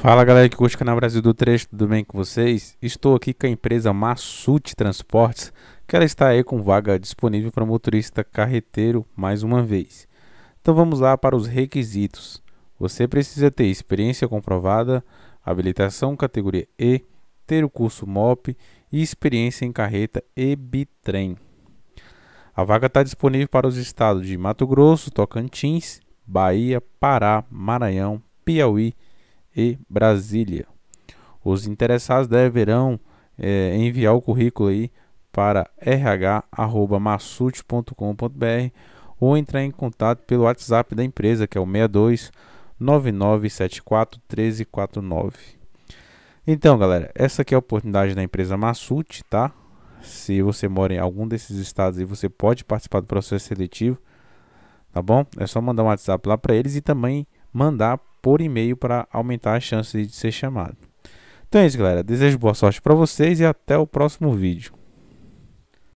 Fala galera que curte o canal Brasil do Trecho, tudo bem com vocês? Estou aqui com a empresa Massute Transportes, que ela está aí com vaga disponível para motorista carreteiro mais uma vez. Então vamos lá para os requisitos. Você precisa ter experiência comprovada, habilitação categoria E, ter o curso MOP e experiência em carreta e bitrem. A vaga está disponível para os estados de Mato Grosso, Tocantins, Bahia, Pará, Maranhão, Piauí, e Brasília. Os interessados deverão é, enviar o currículo aí para rh@massute.com.br ou entrar em contato pelo WhatsApp da empresa, que é o 62 9974 1349. Então, galera, essa aqui é a oportunidade da empresa Massute, tá? Se você mora em algum desses estados e você pode participar do processo seletivo, tá bom? É só mandar um WhatsApp lá para eles e também mandar por e-mail para aumentar as chances de ser chamado. Então é isso, galera. Desejo boa sorte para vocês e até o próximo vídeo.